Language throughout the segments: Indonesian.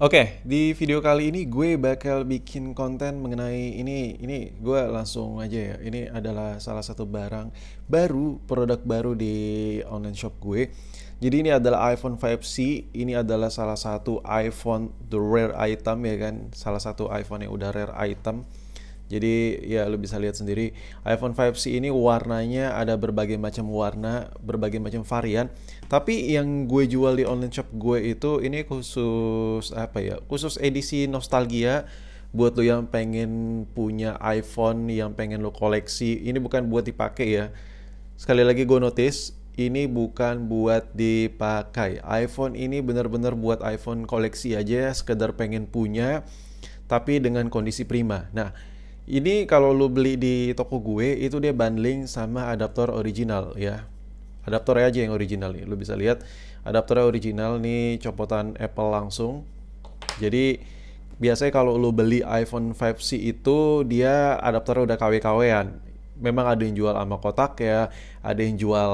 Oke, okay, di video kali ini gue bakal bikin konten mengenai ini. Ini gue langsung aja ya. Ini adalah salah satu barang baru, produk baru di online shop gue. Jadi ini adalah iPhone 5C. Ini adalah salah satu iPhone the rare item ya kan. Salah satu iPhone yang udah rare item jadi ya lu bisa lihat sendiri iPhone 5C ini warnanya ada berbagai macam warna, berbagai macam varian. Tapi yang gue jual di online shop gue itu ini khusus apa ya? Khusus edisi nostalgia buat lo yang pengen punya iPhone yang pengen lo koleksi. Ini bukan buat dipakai ya. Sekali lagi gue notice ini bukan buat dipakai. iPhone ini benar-benar buat iPhone koleksi aja, sekedar pengen punya, tapi dengan kondisi prima. Nah, ini kalau lo beli di toko gue itu dia bundling sama adaptor original ya. Adaptor aja yang original nih. lo bisa lihat adaptornya original nih copotan Apple langsung. Jadi biasanya kalau lo beli iPhone 5C itu dia adaptornya udah KW-KW-an. Memang ada yang jual sama kotak ya, ada yang jual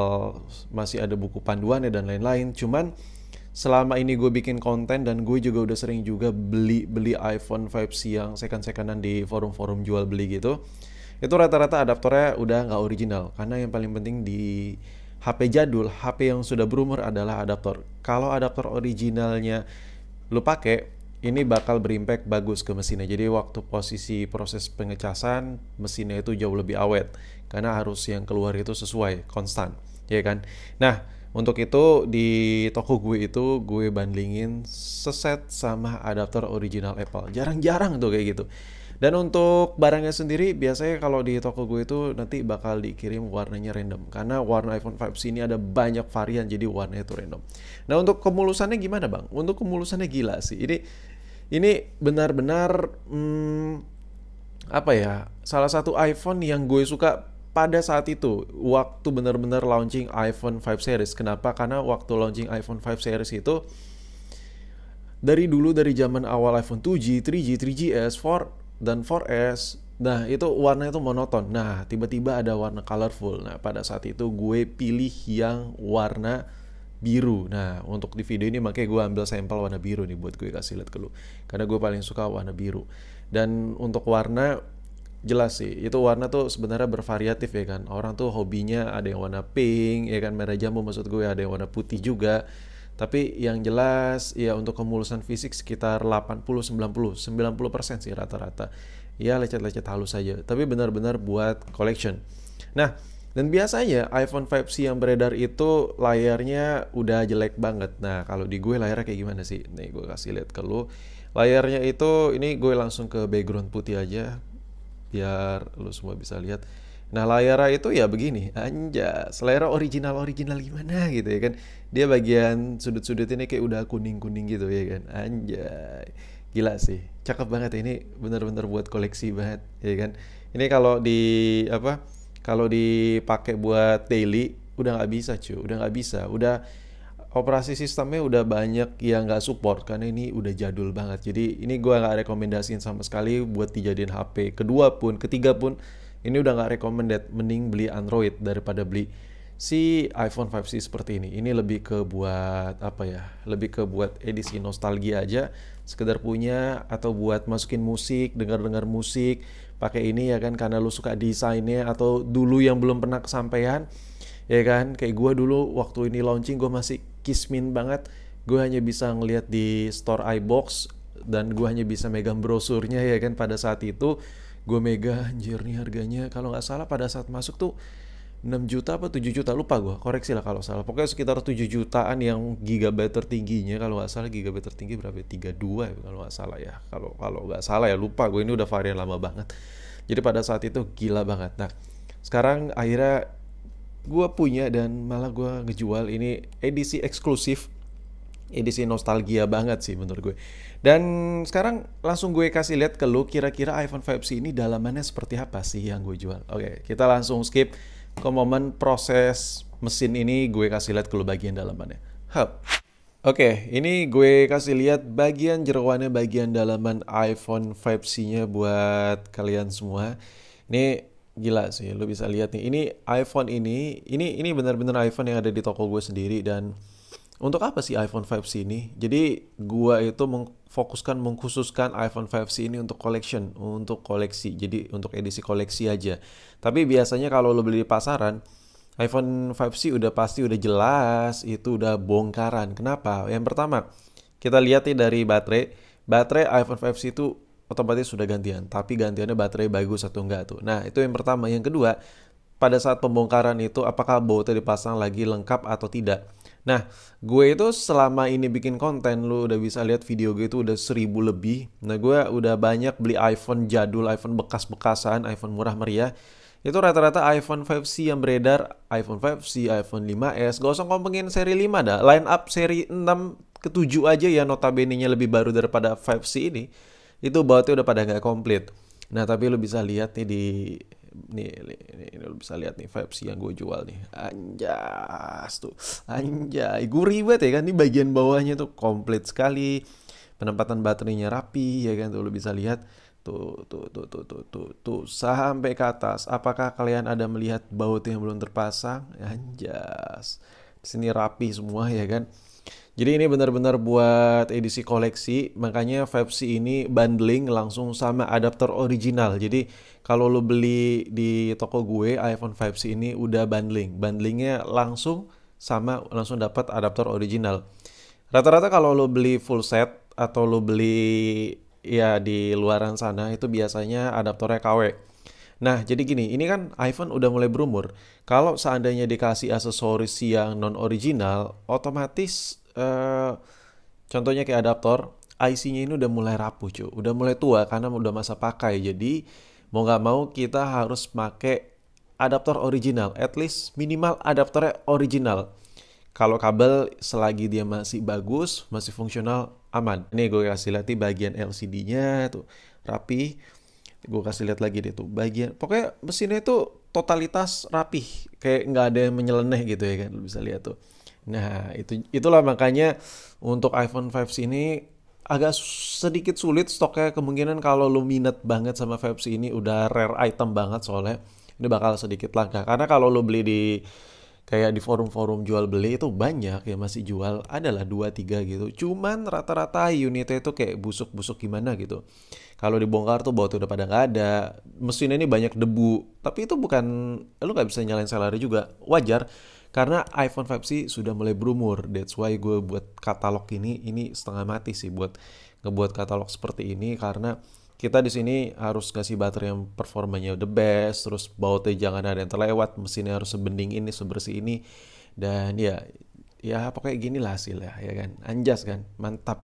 masih ada buku panduan ya dan lain-lain. Cuman selama ini gue bikin konten dan gue juga udah sering juga beli beli iPhone 5C yang second-secondan di forum-forum jual beli gitu itu rata-rata adaptornya udah nggak original karena yang paling penting di HP jadul HP yang sudah berumur adalah adaptor kalau adaptor originalnya lu pakai ini bakal berimpact bagus ke mesinnya jadi waktu posisi proses pengecasan mesinnya itu jauh lebih awet karena arus yang keluar itu sesuai konstan ya kan nah untuk itu di toko gue itu gue bandingin seset sama adaptor original Apple. Jarang-jarang tuh kayak gitu. Dan untuk barangnya sendiri biasanya kalau di toko gue itu nanti bakal dikirim warnanya random karena warna iPhone 5 sini ada banyak varian jadi warnanya itu random. Nah, untuk kemulusannya gimana, Bang? Untuk kemulusannya gila sih. Ini ini benar-benar hmm, apa ya? Salah satu iPhone yang gue suka pada saat itu waktu benar-benar launching iPhone 5 series. Kenapa? Karena waktu launching iPhone 5 series itu dari dulu dari zaman awal iPhone 2G, 3G, 3GS, 4 dan 4S. Nah, itu warnanya itu monoton. Nah, tiba-tiba ada warna colorful. Nah, pada saat itu gue pilih yang warna biru. Nah, untuk di video ini makanya gue ambil sampel warna biru nih buat gue kasih lihat ke lu. Karena gue paling suka warna biru. Dan untuk warna jelas sih itu warna tuh sebenarnya bervariatif ya kan orang tuh hobinya ada yang warna pink ya kan merah jambu maksud gue ada yang warna putih juga tapi yang jelas ya untuk kemulusan fisik sekitar 80 90 90% sih rata-rata ya lecet-lecet halus saja tapi benar-benar buat collection nah dan biasanya iPhone 5C yang beredar itu layarnya udah jelek banget. Nah, kalau di gue layarnya kayak gimana sih? Nih, gue kasih lihat ke lu. Layarnya itu, ini gue langsung ke background putih aja biar lo semua bisa lihat. Nah layarnya itu ya begini, anja selera original original gimana gitu ya kan? Dia bagian sudut-sudut ini kayak udah kuning-kuning gitu ya kan, anjay. Gila sih, cakep banget ya, ini bener-bener buat koleksi banget ya kan. Ini kalau di apa? Kalau dipakai buat daily udah nggak bisa cuy, udah nggak bisa, udah operasi sistemnya udah banyak yang nggak support karena ini udah jadul banget jadi ini gue nggak rekomendasiin sama sekali buat dijadiin HP kedua pun ketiga pun ini udah nggak recommended mending beli Android daripada beli si iPhone 5C seperti ini ini lebih ke buat apa ya lebih ke buat edisi nostalgia aja sekedar punya atau buat masukin musik dengar-dengar musik pakai ini ya kan karena lu suka desainnya atau dulu yang belum pernah kesampaian ya kan kayak gue dulu waktu ini launching gue masih kismin banget gue hanya bisa ngelihat di store iBox dan gue hanya bisa megang brosurnya ya kan pada saat itu gue mega anjir nih harganya kalau nggak salah pada saat masuk tuh 6 juta apa 7 juta lupa gue koreksi lah kalau salah pokoknya sekitar 7 jutaan yang gigabyte tertingginya kalau nggak salah gigabyte tertinggi berapa 32 ya? ya kalau nggak salah ya kalau kalau nggak salah ya lupa gue ini udah varian lama banget jadi pada saat itu gila banget nah sekarang akhirnya gue punya dan malah gue ngejual ini edisi eksklusif edisi nostalgia banget sih menurut gue. Dan sekarang langsung gue kasih lihat ke lo kira-kira iPhone 5C ini dalamannya seperti apa sih yang gue jual. Oke, kita langsung skip ke momen proses mesin ini gue kasih lihat ke lo bagian dalamannya. Hub. Oke, ini gue kasih lihat bagian jeroannya bagian dalaman iPhone 5C-nya buat kalian semua. Ini gila sih lu bisa lihat nih ini iPhone ini ini ini benar-benar iPhone yang ada di toko gue sendiri dan untuk apa sih iPhone 5C ini? Jadi gua itu mengfokuskan mengkhususkan iPhone 5C ini untuk collection, untuk koleksi. Jadi untuk edisi koleksi aja. Tapi biasanya kalau lo beli di pasaran, iPhone 5C udah pasti udah jelas itu udah bongkaran. Kenapa? Yang pertama, kita lihat nih dari baterai. Baterai iPhone 5C itu otomatis sudah gantian. Tapi gantiannya baterai bagus atau enggak tuh. Nah, itu yang pertama. Yang kedua, pada saat pembongkaran itu apakah bautnya dipasang lagi lengkap atau tidak. Nah, gue itu selama ini bikin konten, lu udah bisa lihat video gue itu udah seribu lebih. Nah, gue udah banyak beli iPhone jadul, iPhone bekas-bekasan, iPhone murah meriah. Itu rata-rata iPhone 5C yang beredar, iPhone 5C, iPhone 5S. Gak usah ngomongin seri 5 dah, line up seri 6 ke 7 aja ya notabene-nya lebih baru daripada 5C ini itu bautnya udah pada nggak komplit. Nah tapi lu bisa lihat nih di nih, nih, nih, lu bisa lihat nih vibes yang gue jual nih anjas tuh anjay gurih banget ya kan ini bagian bawahnya tuh komplit sekali penempatan baterainya rapi ya kan tuh lu bisa lihat tuh tuh tuh tuh tuh tuh, tuh. sampai ke atas apakah kalian ada melihat baut yang belum terpasang anjas sini rapi semua ya kan. Jadi ini benar-benar buat edisi koleksi, makanya 5C ini bundling langsung sama adapter original. Jadi kalau lo beli di toko gue iPhone 5C ini udah bundling. Bundlingnya langsung sama langsung dapat adapter original. Rata-rata kalau lo beli full set atau lo beli ya di luaran sana itu biasanya adaptornya KW. Nah, jadi gini, ini kan iPhone udah mulai berumur. Kalau seandainya dikasih aksesoris yang non original, otomatis eh, contohnya kayak adaptor, IC-nya ini udah mulai rapuh, cuy. Udah mulai tua karena udah masa pakai. Jadi mau nggak mau kita harus pakai adaptor original, at least minimal adaptornya original. Kalau kabel selagi dia masih bagus, masih fungsional, aman. Ini gue kasih lihat di bagian LCD-nya tuh rapi gue kasih lihat lagi deh tuh bagian pokoknya mesinnya itu totalitas rapih kayak nggak ada yang menyeleneh gitu ya kan lu bisa lihat tuh nah itu itulah makanya untuk iPhone 5 ini agak sedikit sulit stoknya kemungkinan kalau lu minat banget sama Vapes ini udah rare item banget soalnya ini bakal sedikit langka karena kalau lu beli di kayak di forum-forum jual beli itu banyak ya masih jual adalah 2 3 gitu cuman rata-rata unitnya itu kayak busuk-busuk gimana gitu kalau dibongkar tuh bautnya tuh udah pada nggak ada mesin ini banyak debu tapi itu bukan lu nggak bisa nyalain salary juga wajar karena iPhone 5C sudah mulai berumur that's why gue buat katalog ini ini setengah mati sih buat ngebuat katalog seperti ini karena kita di sini harus ngasih baterai yang performanya the best terus bautnya jangan ada yang terlewat mesinnya harus sebening ini sebersih ini dan ya ya pokoknya gini lah hasilnya ya kan anjas kan mantap